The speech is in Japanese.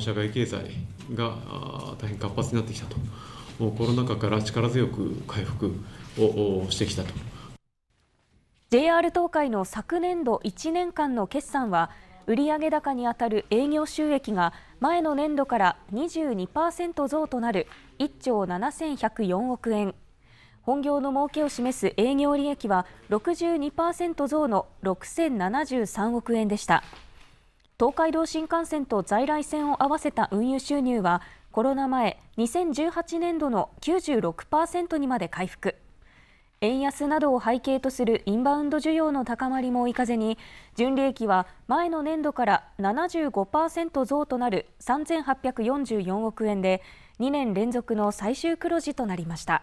社会経済が大変活発になってきたと、コロナ禍から力強く回復をしてきたと。JR 東海の昨年度1年間の決算は、売上高にあたる営業収益が前の年度から22%増となる1兆7104億円本業の儲けを示す営業利益は62%増の6073億円でした。東海道新幹線と在来線を合わせた運輸収入はコロナ前2018年度の96%にまで回復円安などを背景とするインバウンド需要の高まりも追い風に純利益は前の年度から75%増となる3844億円で2年連続の最終黒字となりました。